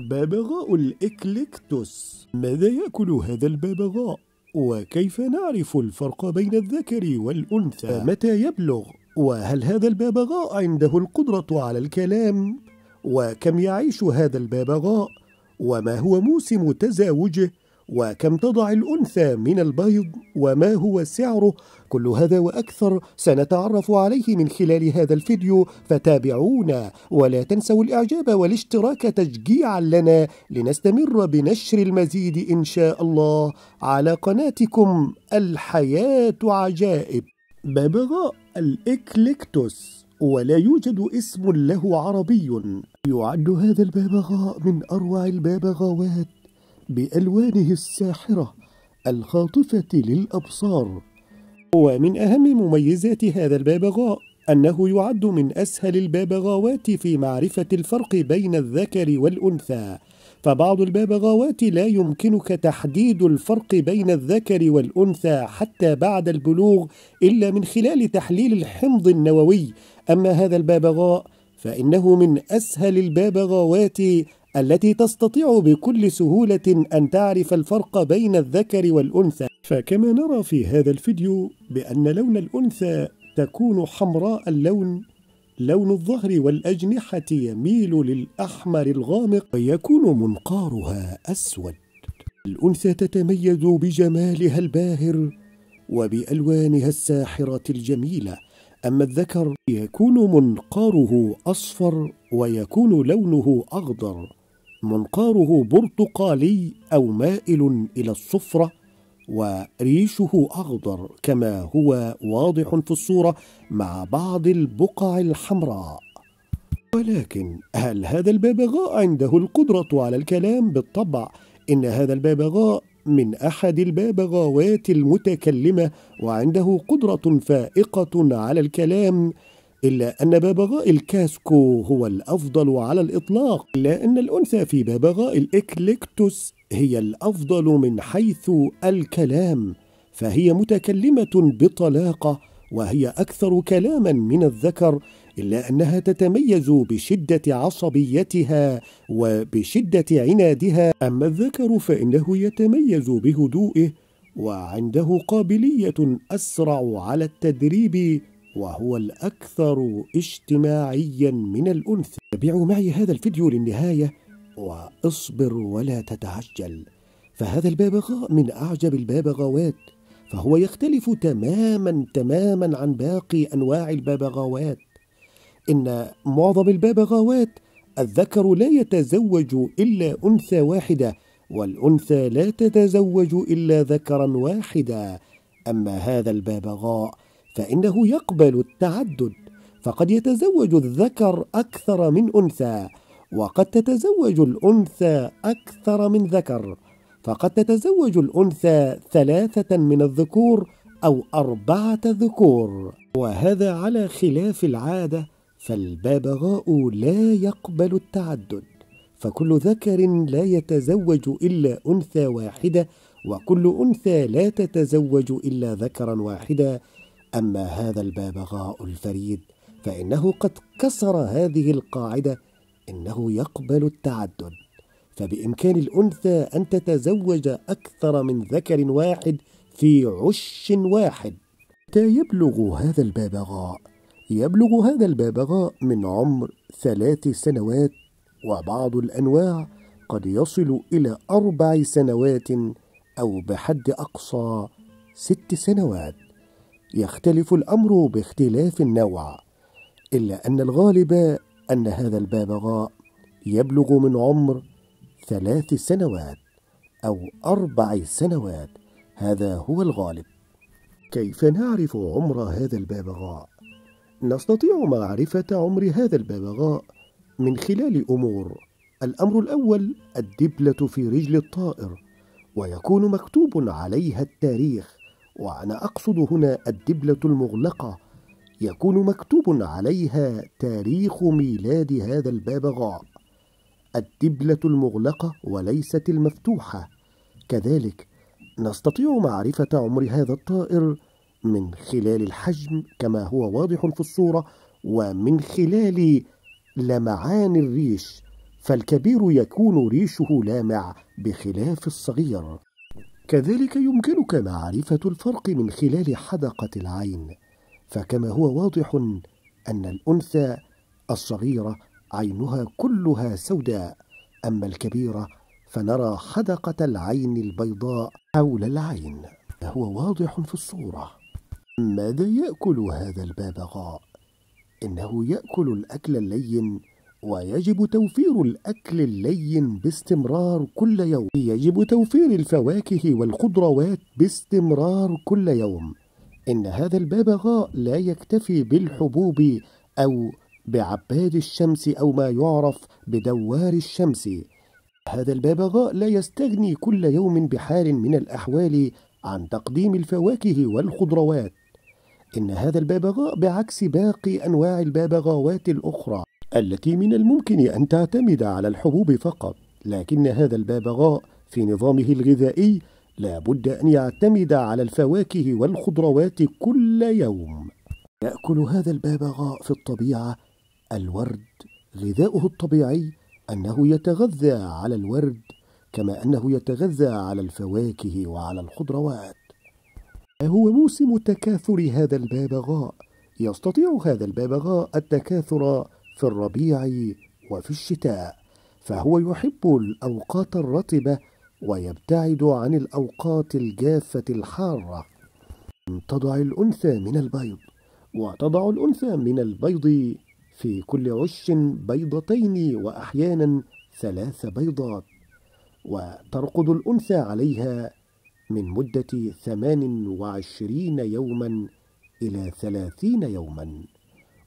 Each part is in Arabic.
ببغاء الإكليكتوس ماذا يأكل هذا الببغاء؟ وكيف نعرف الفرق بين الذكر والأنثى؟ متى يبلغ؟ وهل هذا الببغاء عنده القدرة على الكلام؟ وكم يعيش هذا الببغاء؟ وما هو موسم تزاوجه؟ وكم تضع الأنثى من البيض وما هو سعره كل هذا وأكثر سنتعرف عليه من خلال هذا الفيديو فتابعونا ولا تنسوا الإعجاب والاشتراك تشجيعا لنا لنستمر بنشر المزيد إن شاء الله على قناتكم الحياة عجائب ببغاء الإكليكتوس ولا يوجد اسم له عربي يعد هذا الببغاء من أروع الببغاوات بألوانه الساحرة الخاطفة للأبصار ومن أهم مميزات هذا الببغاء أنه يعد من أسهل الببغاوات في معرفة الفرق بين الذكر والأنثى فبعض الببغاوات لا يمكنك تحديد الفرق بين الذكر والأنثى حتى بعد البلوغ إلا من خلال تحليل الحمض النووي أما هذا الببغاء فإنه من أسهل الببغاوات التي تستطيع بكل سهولة أن تعرف الفرق بين الذكر والأنثى فكما نرى في هذا الفيديو بأن لون الأنثى تكون حمراء اللون لون الظهر والأجنحة يميل للأحمر الغامق ويكون منقارها أسود الأنثى تتميز بجمالها الباهر وبألوانها الساحرة الجميلة أما الذكر يكون منقاره أصفر ويكون لونه أخضر منقاره برتقالي أو مائل إلى الصفرة وريشه أخضر كما هو واضح في الصورة مع بعض البقع الحمراء ولكن هل هذا الببغاء عنده القدرة على الكلام بالطبع إن هذا الببغاء من أحد الببغاوات المتكلمة وعنده قدرة فائقة على الكلام إلا أن ببغاء الكاسكو هو الأفضل على الإطلاق إلا أن الأنثى في ببغاء الإكليكتوس هي الأفضل من حيث الكلام فهي متكلمة بطلاقة وهي أكثر كلاما من الذكر إلا أنها تتميز بشدة عصبيتها وبشدة عنادها أما الذكر فإنه يتميز بهدوئه وعنده قابلية أسرع على التدريب وهو الأكثر اجتماعيا من الأنثى تابعوا معي هذا الفيديو للنهاية واصبر ولا تتعجل فهذا البابغاء من أعجب البابغاوات فهو يختلف تماما تماما عن باقي أنواع البابغاوات إن معظم البابغاوات الذكر لا يتزوج إلا أنثى واحدة والأنثى لا تتزوج إلا ذكرا واحدا أما هذا البابغاء فإنه يقبل التعدد فقد يتزوج الذكر أكثر من أنثى وقد تتزوج الأنثى أكثر من ذكر فقد تتزوج الأنثى ثلاثة من الذكور أو أربعة ذكور وهذا على خلاف العادة فالبابغاء لا يقبل التعدد فكل ذكر لا يتزوج إلا أنثى واحدة وكل أنثى لا تتزوج إلا ذكرا واحدا أما هذا الببغاء الفريد فإنه قد كسر هذه القاعدة إنه يقبل التعدد فبإمكان الأنثى أن تتزوج أكثر من ذكر واحد في عش واحد حتى يبلغ هذا الببغاء يبلغ هذا الببغاء من عمر ثلاث سنوات وبعض الأنواع قد يصل إلى أربع سنوات أو بحد أقصى ست سنوات يختلف الأمر باختلاف النوع إلا أن الغالب أن هذا الببغاء يبلغ من عمر ثلاث سنوات أو أربع سنوات هذا هو الغالب كيف نعرف عمر هذا الببغاء؟ نستطيع معرفة عمر هذا الببغاء من خلال أمور الأمر الأول الدبلة في رجل الطائر ويكون مكتوب عليها التاريخ وأنا أقصد هنا الدبلة المغلقة يكون مكتوب عليها تاريخ ميلاد هذا البابغاء الدبلة المغلقة وليست المفتوحة كذلك نستطيع معرفة عمر هذا الطائر من خلال الحجم كما هو واضح في الصورة ومن خلال لمعان الريش فالكبير يكون ريشه لامع بخلاف الصغير كذلك يمكنك معرفة الفرق من خلال حدقة العين فكما هو واضح أن الأنثى الصغيرة عينها كلها سوداء أما الكبيرة فنرى حدقة العين البيضاء حول العين هو واضح في الصورة ماذا يأكل هذا الببغاء؟ إنه يأكل الأكل اللين ويجب توفير الأكل اللين باستمرار كل يوم يجب توفير الفواكه والخضروات باستمرار كل يوم إن هذا الببغاء لا يكتفي بالحبوب أو بعباد الشمس أو ما يعرف بدوار الشمس هذا الببغاء لا يستغني كل يوم بحال من الأحوال عن تقديم الفواكه والخضروات إن هذا الببغاء بعكس باقي أنواع الببغاوات الأخرى التي من الممكن أن تعتمد على الحبوب فقط لكن هذا الببغاء في نظامه الغذائي لا بد أن يعتمد على الفواكه والخضروات كل يوم يأكل هذا الببغاء في الطبيعة الورد غذاؤه الطبيعي أنه يتغذى على الورد كما أنه يتغذى على الفواكه وعلى الخضروات هو موسم تكاثر هذا الببغاء يستطيع هذا الببغاء التكاثر في الربيع وفي الشتاء فهو يحب الاوقات الرطبه ويبتعد عن الاوقات الجافه الحاره تضع الانثى من البيض وتضع الانثى من البيض في كل عش بيضتين واحيانا ثلاث بيضات وترقد الانثى عليها من مده ثمان وعشرين يوما الى ثلاثين يوما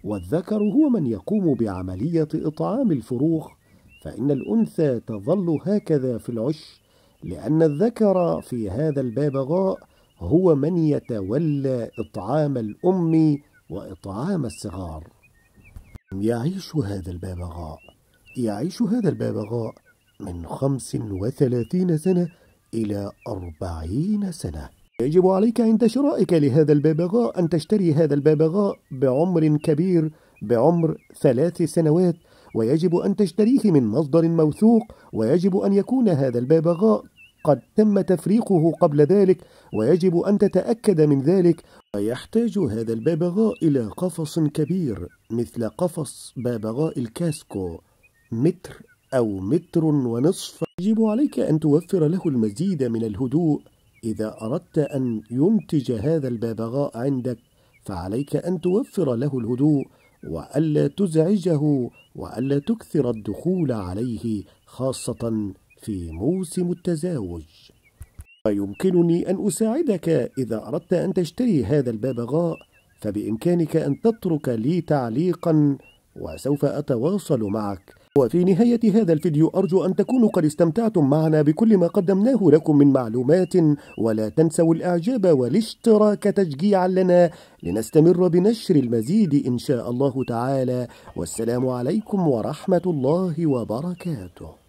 والذكر هو من يقوم بعملية إطعام الفروخ فإن الأنثى تظل هكذا في العش لأن الذكر في هذا البابغاء هو من يتولى إطعام الأم وإطعام الصغار يعيش هذا البابغاء يعيش هذا البابغاء من خمس وثلاثين سنة إلى أربعين سنة يجب عليك عند شرائك لهذا الببغاء أن تشتري هذا الببغاء بعمر كبير بعمر ثلاث سنوات ويجب أن تشتريه من مصدر موثوق ويجب أن يكون هذا الببغاء قد تم تفريقه قبل ذلك ويجب أن تتأكد من ذلك ويحتاج هذا الببغاء إلى قفص كبير مثل قفص ببغاء الكاسكو متر أو متر ونصف يجب عليك أن توفر له المزيد من الهدوء إذا أردت أن ينتج هذا الببغاء عندك فعليك أن توفر له الهدوء وألا تزعجه وألا تكثر الدخول عليه خاصة في موسم التزاوج ويمكنني أن أساعدك إذا أردت أن تشتري هذا الببغاء فبإمكانك أن تترك لي تعليقا وسوف أتواصل معك وفي نهاية هذا الفيديو أرجو أن تكونوا قد استمتعتم معنا بكل ما قدمناه لكم من معلومات ولا تنسوا الإعجاب والاشتراك تشجيعا لنا لنستمر بنشر المزيد إن شاء الله تعالى والسلام عليكم ورحمة الله وبركاته